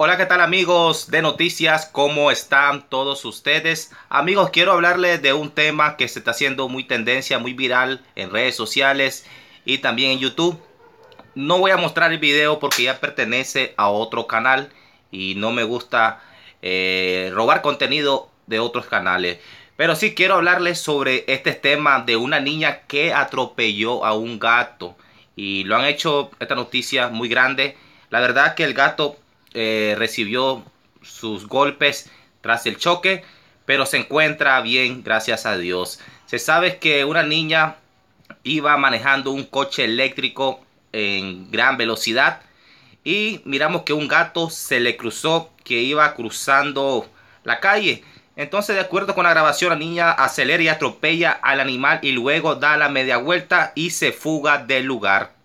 Hola, ¿qué tal amigos de noticias? ¿Cómo están todos ustedes? Amigos, quiero hablarles de un tema que se está haciendo muy tendencia, muy viral en redes sociales y también en YouTube. No voy a mostrar el video porque ya pertenece a otro canal y no me gusta eh, robar contenido de otros canales. Pero sí quiero hablarles sobre este tema de una niña que atropelló a un gato. Y lo han hecho esta noticia muy grande. La verdad que el gato eh, recibió sus golpes tras el choque, pero se encuentra bien, gracias a Dios. Se sabe que una niña iba manejando un coche eléctrico en gran velocidad y miramos que un gato se le cruzó que iba cruzando la calle. Entonces, de acuerdo con la grabación, la niña acelera y atropella al animal y luego da la media vuelta y se fuga del lugar.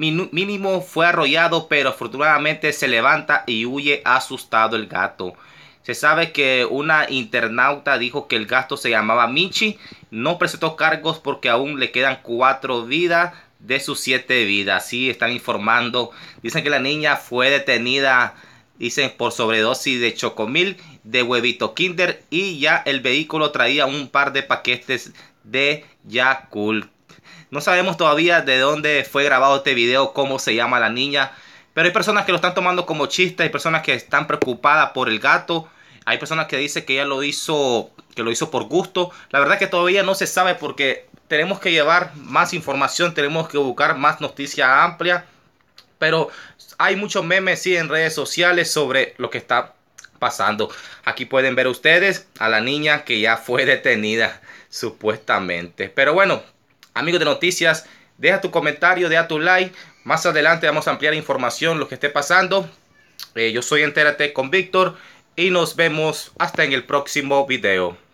Mínimo fue arrollado, pero afortunadamente se levanta y huye asustado el gato. Se sabe que una internauta dijo que el gato se llamaba Michi. No presentó cargos porque aún le quedan cuatro vidas de sus siete vidas. Sí, están informando. Dicen que la niña fue detenida, dicen, por sobredosis de chocomil, de huevito kinder y ya el vehículo traía un par de paquetes de Yakult. No sabemos todavía de dónde fue grabado este video, cómo se llama la niña. Pero hay personas que lo están tomando como chiste, hay personas que están preocupadas por el gato, hay personas que dicen que ella lo hizo, que lo hizo por gusto. La verdad es que todavía no se sabe porque tenemos que llevar más información, tenemos que buscar más noticias amplia Pero hay muchos memes sí en redes sociales sobre lo que está pasando. Aquí pueden ver ustedes a la niña que ya fue detenida supuestamente. Pero bueno, Amigos de Noticias, deja tu comentario, deja tu like. Más adelante vamos a ampliar información, lo que esté pasando. Eh, yo soy Entérate con Víctor y nos vemos hasta en el próximo video.